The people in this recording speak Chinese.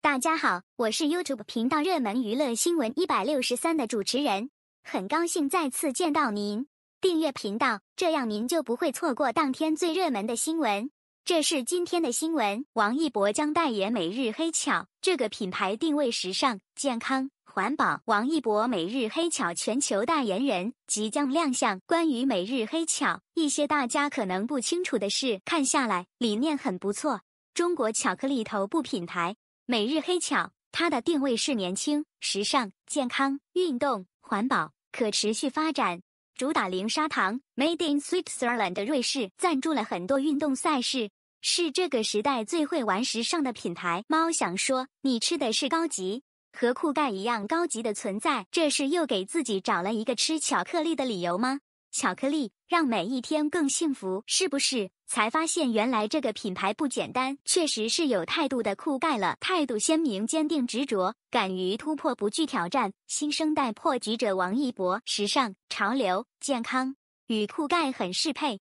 大家好，我是 YouTube 频道热门娱乐新闻一百六十三的主持人，很高兴再次见到您。订阅频道，这样您就不会错过当天最热门的新闻。这是今天的新闻：王一博将代言每日黑巧，这个品牌定位时尚、健康、环保。王一博每日黑巧全球代言人即将亮相。关于每日黑巧，一些大家可能不清楚的是，看下来理念很不错，中国巧克力头部品牌。每日黑巧，它的定位是年轻、时尚、健康、运动、环保、可持续发展，主打零砂糖。Made in Switzerland（ 瑞士）赞助了很多运动赛事，是这个时代最会玩时尚的品牌。猫想说，你吃的是高级，和酷盖一样高级的存在，这是又给自己找了一个吃巧克力的理由吗？巧克力让每一天更幸福，是不是？才发现原来这个品牌不简单，确实是有态度的酷盖了。态度鲜明、坚定、执着，敢于突破，不惧挑战。新生代破局者王一博，时尚、潮流、健康，与酷盖很适配。